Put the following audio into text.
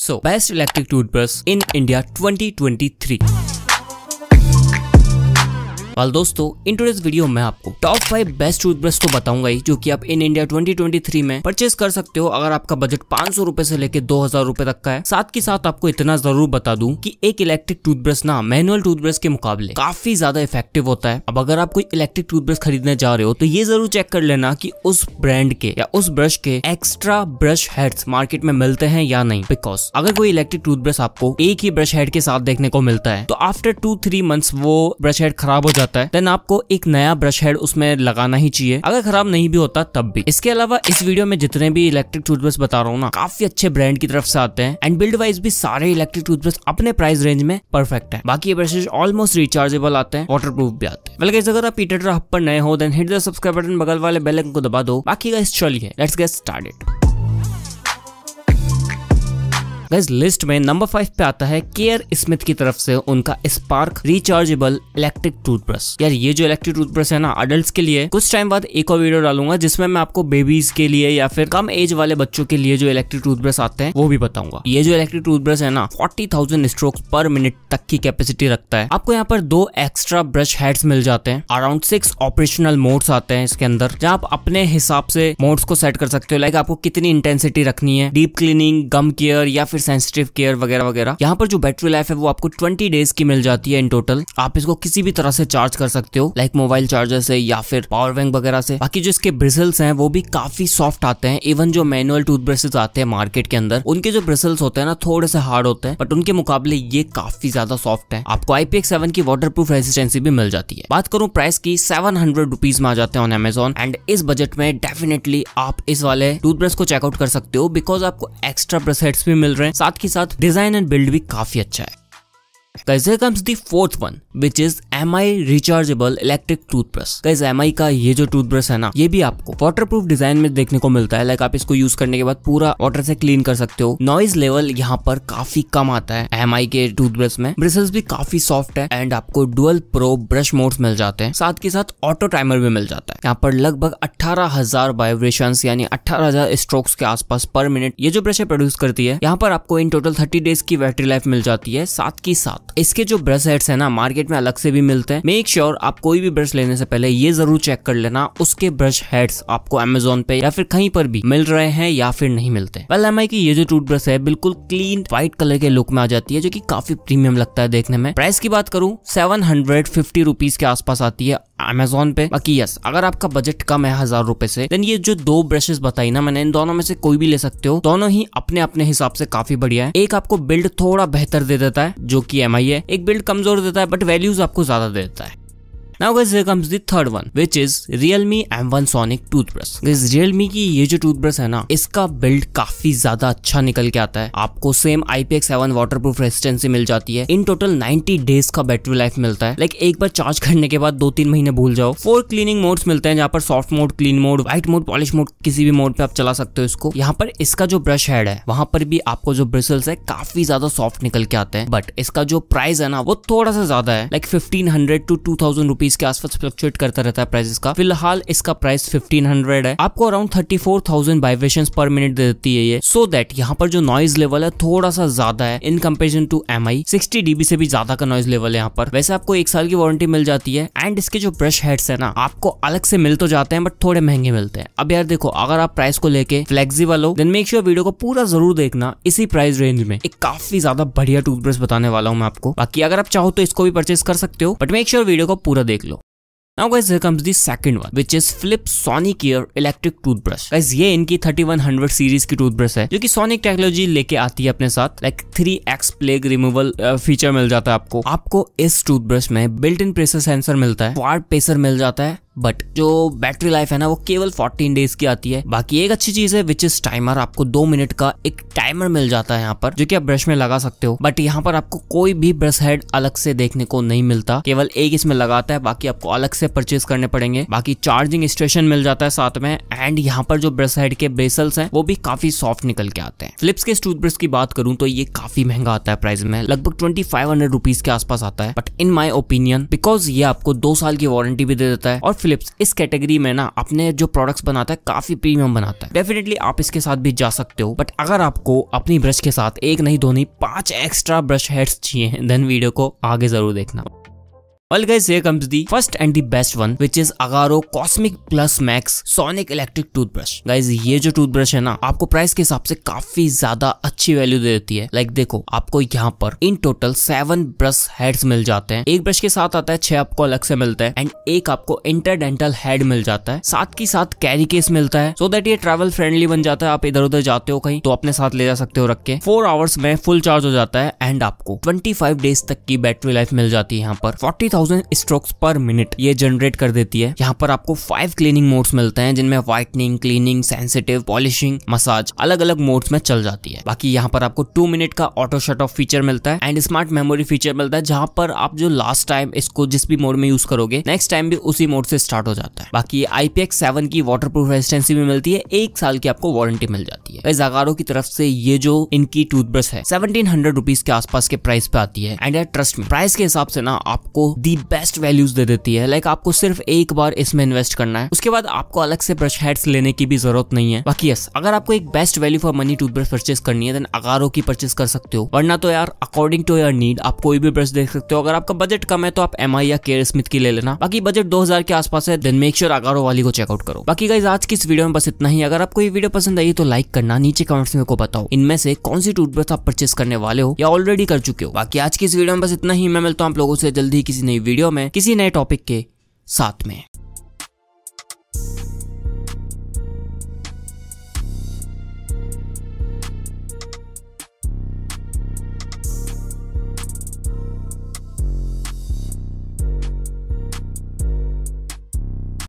So, best electric toothbrush in India 2023. वाल दोस्तों इन video में आपको टॉप फाइव बेस्ट टूथब्रश तो बताऊंगा जो की आप इन इंडिया ट्वेंटी में परचेज कर सकते हो अगर आपका बजट पांच सौ रूपए से लेकर दो हजार रूपए तक का है साथ ही साथ आपको इतना जरूर बता दूं कि एक इलेक्ट्रिक टूथब्रश ना मैनुअल टूथब्रश के मुकाबले काफी ज्यादा इफेक्टिव होता है अब अगर आप कोई इलेक्ट्रिक टूथब्रश खरीदने जा रहे हो तो ये जरूर चेक कर लेना की उस ब्रांड के या उस ब्रश के एक्स्ट्रा ब्रश हेड्स मार्केट में मिलते हैं या नहीं बिकॉज अगर कोई इलेक्ट्रिक टूथब्रश आपको एक ही ब्रश हेड के साथ देखने को मिलता है तो आफ्टर टू थ्री मंथ्स वो ब्रश हेड खराब हो जाता जाता है देन आपको एक नया ब्रश हेड उसमें लगाना ही चाहिए अगर खराब नहीं भी होता तब भी इसके अलावा इस वीडियो में जितने भी इलेक्ट्रिक टूथब्रश बता रहा हूँ ना काफी अच्छे ब्रांड की तरफ से आते हैं एंड बिल्ड वाइज भी सारे इलेक्ट्रिक टूथब्रश अपने प्राइस रेंज में परफेक्ट है बाकी ब्रशेज ऑलमोस्ट रिचार्जेबल आते हैं वाटर प्रूफ भी आते हैं बल्कि अगर आप पीटर पर नए हो then hit the subscribe button बगल वाले बेल को दबा दो बाकी का चलिए लेट्स गेट स्टार्टेड गैस लिस्ट में नंबर फाइव पे आता है केयर स्मिथ की तरफ से उनका स्पार्क रिचार्जेबल इलेक्ट्रिक टूथब्रश यार ये जो इलेक्ट्रिक टूथब्रश है ना अडल्ट के लिए कुछ टाइम बाद एक और वीडियो डालूंगा जिसमें मैं आपको बेबीज के लिए या फिर कम एज वाले बच्चों के लिए जो इलेक्ट्रिक टूथब्रश आते हैं वो भी बताऊंगा ये जो इलेक्ट्रिक टूथब्रश है ना forty thousand stroke per minute तक की कैपेसिटी रखता है आपको यहाँ पर दो एक्स्ट्रा ब्रश हेड्स मिल जाते हैं अराउंड सिक्स ऑपरेशनल मोड्स आते हैं इसके अंदर जहाँ आप अपने हिसाब से मोड्स को सेट कर सकते हो लाइक आपको कितनी इंटेंसिटी रखनी है डीप क्लीनिंग गम केयर या फिर फिर सेंसिटिव केयर वगैरह वगैरह यहाँ पर जो बैटरी लाइफ है वो आपको ट्वेंटी डेज की मिल जाती है इन टोटल आप इसको किसी भी तरह से चार्ज कर सकते हो लाइक मोबाइल चार्जर से या फिर पावर बैंक वगैरह से बाकी जो इसके ब्रिसल्स हैं वो भी काफी सॉफ्ट आते हैं इवन जो मैनुअल टूथ ब्रशेस आते हैं मार्केट के अंदर उनके जो ब्रिसल्स होते हैं ना थोड़े से हार्ड होते हैं बट उनके मुकाबले ये काफी ज्यादा सॉफ्ट है आपको आईपीएक्स सेवन की वाटर प्रूफ रेसिस्टेंसी भी मिल जाती है बात करूं प्राइस की सेवन हंड्रेड रुपीज में आ जाते हैं ऑन एमेजोन एंड इस बजट में डेफिनेटली आप इस वाले टूथब्रश को चेकआउट कर सकते हो बिकॉज आपको एक्स्ट्रा ब्रश हेड्स भी मिल रहे हैं हैं साथ ही साथ डिजाइन एंड बिल्ड भी काफी अच्छा है Guys, here comes the fourth one, which is MI rechargeable electric toothbrush. Guys, MI का ये जो toothbrush है ना, ये भी आपको waterproof design में देखने को मिलता है. Like आप इसको use करने के बाद पूरा water से clean कर सकते हो. Noise level यहाँ पर काफी कम आता है MI के toothbrush में. Bristles भी काफी soft है and आपको dual pro brush modes मिल जाते हैं. साथ के साथ auto timer भी मिल जाता है. यहाँ पर लगभग 18,000 vibrations यानी 18,000 strokes के आसपास पर मिनट ये जो ब्रशें प्रोड्यूस करती है यहाँ पर आपको इन टोटल 30 डेज की बैटरी लाइफ मिल जाती है साथ ही साथ इसके जो ब्रश हेड्स है ना मार्केट में अलग से भी मिलते हैं मेक श्योर आप कोई भी ब्रश लेने से पहले ये जरूर चेक कर लेना उसके ब्रश हेड्स आपको अमेजोन पे या फिर कहीं पर भी मिल रहे हैं या फिर नहीं मिलते वेल एम की ये जो टूथब्रश है बिल्कुल क्लीन व्हाइट कलर के लुक में आ जाती है जो की काफी प्रीमियम लगता है देखने में प्राइस की बात करूँ सेवन हंड्रेड फिफ्टी रुपीज के आसपास आती है अमेजोन पे बाकी यस अगर आपका बजट कम है हजार रुपए से देन ये जो दो ब्रशेस बताई ना मैंने इन दोनों में से कोई भी ले सकते हो दोनों ही अपने अपने हिसाब से काफी बढ़िया है एक आपको बिल्ड थोड़ा बेहतर दे देता है जो की एम है एक बिल्ड कमजोर देता है बट वैल्यूज आपको ज्यादा देता है now guys here comes the third one which is Realme M1 Sonic toothbrush guys Realme की ये जो टूथब्रश है ना इसका बिल्ड काफी ज्यादा अच्छा निकल के आता है आपको सेम IPX7 वाटरप्रूफ रेजिस्टेंसी मिल जाती है इन टोटल 90 डेज का बैटरी लाइफ मिलता है लाइक एक बार चार्ज करने के बाद दो तीन महीने भूल जाओ फोर क्लीनिंग मोड्स मिलते हैं जहाँ पर soft mode clean mode white mode polish mode किसी भी मोड पे आप चला सकते हो इसको यहाँ पर इसका जो ब्रश हेड है वहां पर भी आपको जो ब्रिसल्स है काफी ज्यादा सॉफ्ट निकल के आते हैं बट इसका जो प्राइस है ना वो थोड़ा सा ज्यादा है like fifteen hundred two two thousand rupees rupees के आसपास फ्लक्चुएट करता रहता है प्राइसेस का फिलहाल इसका प्राइस फिफ्टीन हंड्रेड है आपको around thirty four thousand vibration per minute दे देती है ये सो so दैट यहाँ पर जो नॉइज लेवल है थोड़ा सा ज्यादा है in comparison to M I sixty dB से भी ज्यादा का नॉइज लेवल है यहाँ पर वैसे आपको एक साल की वारंटी मिल जाती है एंड इसके जो ब्रश हेड्स है ना आपको अलग से मिल तो जाते हैं बट थोड़े महंगे मिलते हैं अब यार देखो अगर आप प्राइस को लेके फ्लेक्सिबल हो देन मेक श्योर वीडियो को पूरा जरूर देखना इसी प्राइस रेंज में एक काफी ज्यादा बढ़िया टूथब्रश बताने वाला हूँ मैं आपको बाकी अगर आप चाहो तो इसको भी परचेस कर सकते हो बट मेक श्योर वीडियो को पूरा देख देख लो Now guys here comes the second one which is Flip Ear Electric Toothbrush. Guys ये इनकी 3100 series की toothbrush है जो कि Sonic technology लेके आती है अपने साथ like 3x plague removal feature मिल जाता है आपको आपको इस toothbrush में built-in pressure sensor मिलता है quad पेसर मिल जाता है बट जो बैटरी लाइफ है ना वो केवल फोर्टीन डेज की आती है बाकी एक अच्छी चीज है विच इज टाइमर आपको दो मिनट का एक टाइमर मिल जाता है यहाँ पर जो कि आप ब्रश में लगा सकते हो बट यहाँ पर आपको कोई भी ब्रश हेड अलग से देखने को नहीं मिलता केवल एक इसमें लगाता है बाकी आपको अलग से परचेज करने पड़ेंगे बाकी चार्जिंग स्टेशन मिल जाता है साथ में एंड यहाँ पर जो ब्रश हेड के ब्रेसल्स हैं वो भी काफी सॉफ्ट निकल के आते हैं फ्लिप्स के टूथब्रश की बात करूं तो ये काफी महंगा आता है प्राइस में लगभग ट्वेंटी फाइव हंड्रेड रुपीज के आसपास आता है but in my opinion because ये आपको दो साल की वारंटी भी दे देता है और फिलिप्स इस कैटेगरी में ना अपने जो प्रोडक्ट्स बनाता है काफी प्रीमियम बनाता है डेफिनेटली आप इसके साथ भी जा सकते हो बट अगर आपको अपनी ब्रश के साथ एक नहीं दो नहीं पांच एक्स्ट्रा ब्रश हेड्स चाहिए देन वीडियो को आगे जरूर देखना Well guys, here comes the first and the best one, which is Agaro Cosmic Plus Max Sonic Electric Toothbrush. Guys, ये जो टूथब्रश है ना आपको प्राइस के हिसाब से काफी ज्यादा अच्छी वैल्यू दे देती है लाइक like देखो आपको यहाँ पर in total seven brush heads मिल जाते हैं एक ब्रश के साथ आता है छह आपको अलग से मिलता है एंड एक आपको इंटरडेंटल हेड मिल जाता है साथ ही साथ कैरी केस मिलता है सो so देट ये ट्रेवल फ्रेंडली बन जाता है आप इधर उधर जाते हो कहीं तो अपने साथ ले जा सकते हो रख के फोर आवर्स में फुल चार्ज हो जाता है एंड आपको ट्वेंटी डेज तक की बैटरी लाइफ मिल जाती है यहाँ पर forty thousand strokes per minute ये जनरेट कर देती है यहाँ पर आपको फाइव क्लीनिंग मोड्स मिलते हैं जिनमें whitening cleaning sensitive polishing massage अलग अलग मोड्स में चल जाती है बाकी यहाँ पर आपको टू मिनट का ऑटो शट ऑफ फीचर मिलता है एंड स्मार्ट मेमोरी फीचर मिलता है जहाँ पर आप जो लास्ट टाइम इसको जिस भी मोड में यूज करोगे नेक्स्ट टाइम भी उसी मोड से स्टार्ट हो जाता है बाकी आईपीएक्स सेवन की वाटर प्रूफ रेजिस्टेंसी भी मिलती है एक साल की आपको वारंटी मिल जाती है जागारो की तरफ से ये जो इनकी टूथब्रश है सेवनटीन हंड्रेड रुपीज के आसपास के प्राइस पे आती है एंड ट्रस्ट में प्राइस के हिसाब से ना आपको दी बेस्ट वैल्यूज दे देती है लाइक आपको सिर्फ एक बार इसमें इन्वेस्ट करना है उसके बाद आपको अलग से ब्रश हेड्स लेने की भी जरूरत नहीं है बाकी यस अगर आपको एक best value for money toothbrush purchase करनी है देन अगारो की परचेस कर सकते हो वरना तो यार अकॉर्डिंग टू योर नीड आप कोई भी ब्रश देख सकते हो अगर आपका बजट कम है तो आप एम या केयर स्मिथ की ले लेना बाकी बजट दो के आसपास है देन मेक श्योर अगारो वाली को चेकआउट करो बाकी गाइज आज की इस वीडियो में बस इतना ही अगर आपको ये वीडियो पसंद आई तो लाइक करना नीचे कमेंट्स में को बताओ इनमें से कौन सी टूथब्रश आप परचेस करने वाले हो या ऑलरेडी कर चुके हो बाकी आज की इस वीडियो में बस इतना ही मैं मिलता हूँ आप लोगों से जल्दी किसी नई नई वीडियो में किसी नए टॉपिक के साथ में